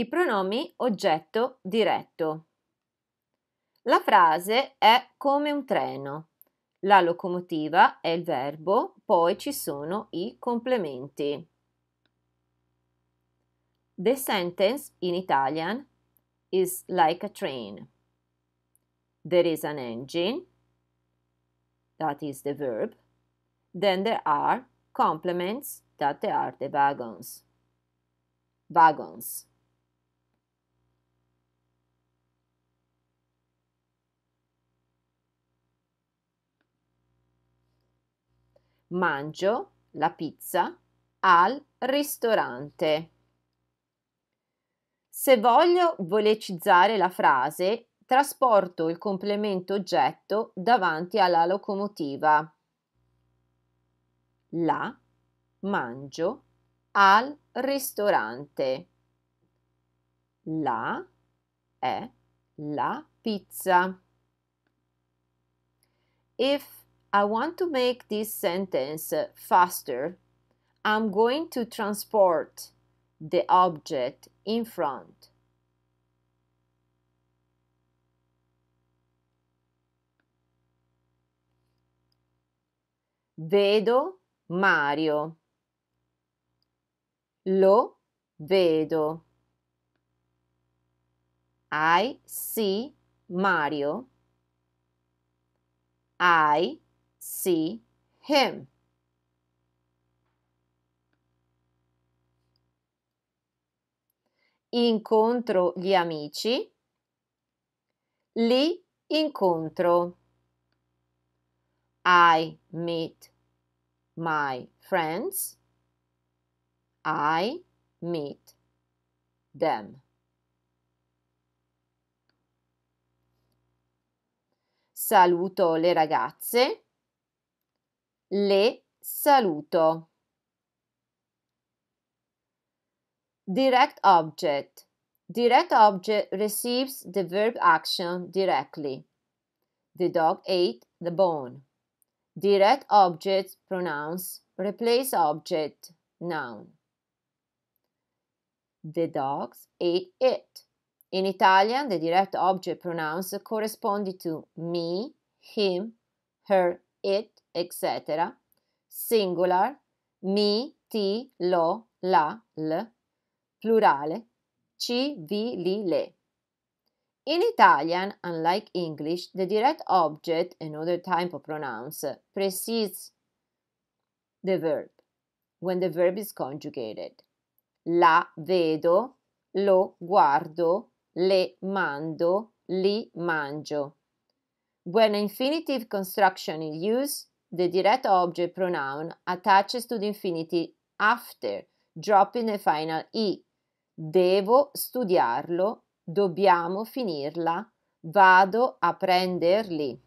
i pronomi oggetto diretto. La frase è come un treno. La locomotiva è il verbo, poi ci sono i complementi. The sentence in Italian is like a train. There is an engine, that is the verb. Then there are complements, that are the wagons. Wagons. Mangio la pizza al ristorante. Se voglio velocizzare la frase, trasporto il complemento oggetto davanti alla locomotiva. La mangio al ristorante. La è la pizza. If I want to make this sentence uh, faster. I'm going to transport the object in front. Vedo Mario. Lo vedo. I see Mario. I see him. Incontro gli amici. Li incontro. I meet my friends. I meet them. Saluto le ragazze. Le saluto. Direct object. Direct object receives the verb action directly. The dog ate the bone. Direct object pronouns replace object noun. The dogs ate it. In Italian, the direct object pronouns correspond to me, him, her, it, etc. Singular, mi, ti, lo, la, l. Plurale, ci, vi, li, le. In Italian, unlike English, the direct object, another type of pronouns, precedes the verb when the verb is conjugated. La vedo, lo guardo, le mando, li mangio. When infinitive construction is used, The direct object pronoun attaches to the infinity after, dropping the final i. Devo studiarlo, dobbiamo finirla, vado a prenderli.